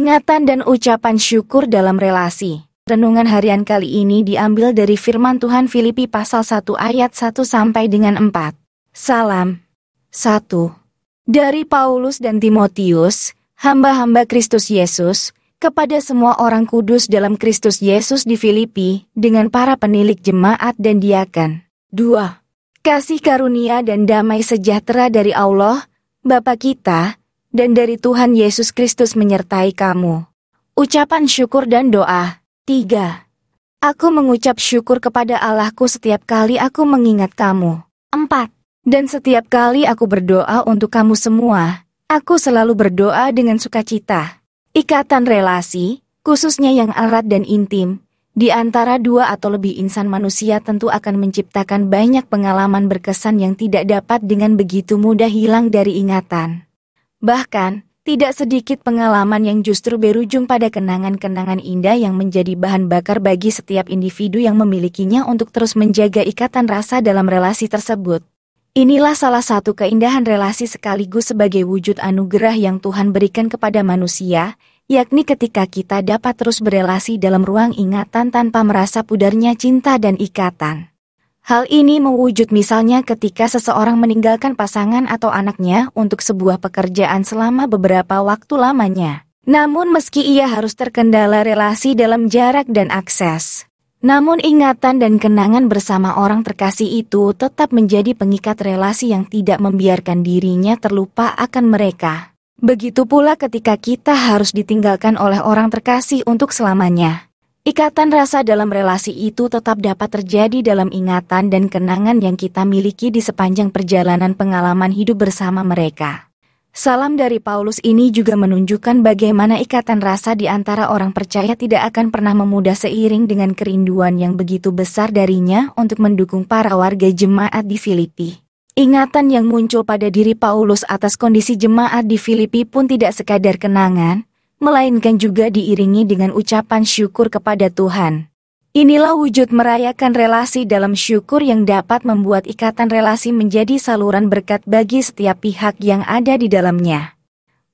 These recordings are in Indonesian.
Ingatan dan ucapan syukur dalam relasi. Renungan harian kali ini diambil dari firman Tuhan Filipi pasal 1 ayat 1 sampai dengan 4. Salam 1. Dari Paulus dan Timotius, hamba-hamba Kristus Yesus, kepada semua orang kudus dalam Kristus Yesus di Filipi, dengan para penilik jemaat dan diakan. 2. Kasih karunia dan damai sejahtera dari Allah, Bapa kita, dan dari Tuhan Yesus Kristus menyertai kamu. Ucapan syukur dan doa. 3. Aku mengucap syukur kepada Allahku setiap kali aku mengingat kamu. 4. Dan setiap kali aku berdoa untuk kamu semua, aku selalu berdoa dengan sukacita. Ikatan relasi, khususnya yang erat dan intim, di antara dua atau lebih insan manusia tentu akan menciptakan banyak pengalaman berkesan yang tidak dapat dengan begitu mudah hilang dari ingatan. Bahkan, tidak sedikit pengalaman yang justru berujung pada kenangan-kenangan indah yang menjadi bahan bakar bagi setiap individu yang memilikinya untuk terus menjaga ikatan rasa dalam relasi tersebut. Inilah salah satu keindahan relasi sekaligus sebagai wujud anugerah yang Tuhan berikan kepada manusia, yakni ketika kita dapat terus berelasi dalam ruang ingatan tanpa merasa pudarnya cinta dan ikatan. Hal ini mewujud misalnya ketika seseorang meninggalkan pasangan atau anaknya untuk sebuah pekerjaan selama beberapa waktu lamanya. Namun meski ia harus terkendala relasi dalam jarak dan akses, namun ingatan dan kenangan bersama orang terkasih itu tetap menjadi pengikat relasi yang tidak membiarkan dirinya terlupa akan mereka. Begitu pula ketika kita harus ditinggalkan oleh orang terkasih untuk selamanya. Ikatan rasa dalam relasi itu tetap dapat terjadi dalam ingatan dan kenangan yang kita miliki di sepanjang perjalanan pengalaman hidup bersama mereka. Salam dari Paulus ini juga menunjukkan bagaimana ikatan rasa di antara orang percaya tidak akan pernah memudah seiring dengan kerinduan yang begitu besar darinya untuk mendukung para warga jemaat di Filipi. Ingatan yang muncul pada diri Paulus atas kondisi jemaat di Filipi pun tidak sekadar kenangan, melainkan juga diiringi dengan ucapan syukur kepada Tuhan. Inilah wujud merayakan relasi dalam syukur yang dapat membuat ikatan relasi menjadi saluran berkat bagi setiap pihak yang ada di dalamnya.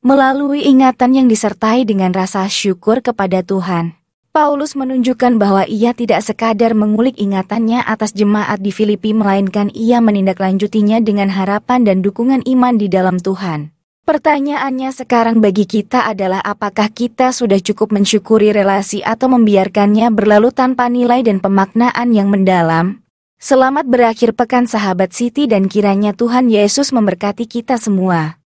Melalui ingatan yang disertai dengan rasa syukur kepada Tuhan, Paulus menunjukkan bahwa ia tidak sekadar mengulik ingatannya atas jemaat di Filipi melainkan ia menindaklanjutinya dengan harapan dan dukungan iman di dalam Tuhan. Pertanyaannya sekarang bagi kita adalah apakah kita sudah cukup mensyukuri relasi atau membiarkannya berlalu tanpa nilai dan pemaknaan yang mendalam? Selamat berakhir pekan sahabat Siti dan kiranya Tuhan Yesus memberkati kita semua.